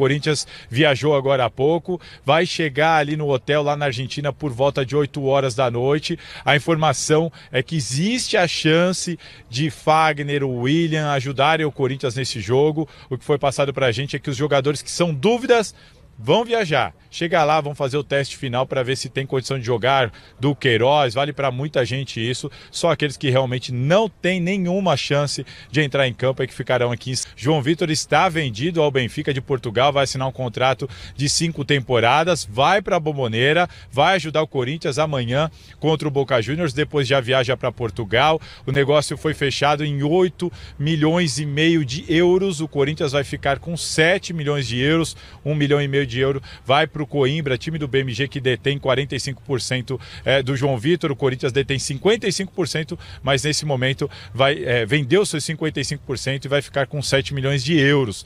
Corinthians viajou agora há pouco, vai chegar ali no hotel lá na Argentina por volta de 8 horas da noite. A informação é que existe a chance de Fagner, o William ajudarem o Corinthians nesse jogo. O que foi passado para a gente é que os jogadores que são dúvidas vão viajar. Chega lá, vão fazer o teste final para ver se tem condição de jogar do Queiroz. Vale para muita gente isso. Só aqueles que realmente não têm nenhuma chance de entrar em campo é que ficarão aqui. João Vitor está vendido ao Benfica de Portugal, vai assinar um contrato de cinco temporadas, vai para a Bomboneira, vai ajudar o Corinthians amanhã contra o Boca Juniors, depois já viaja para Portugal. O negócio foi fechado em 8 milhões e meio de euros. O Corinthians vai ficar com 7 milhões de euros, 1 milhão e meio de euro vai para para o Coimbra, time do BMG que detém 45% é, do João Vitor, o Corinthians detém 55%, mas nesse momento vai é, vendeu seus 55% e vai ficar com 7 milhões de euros.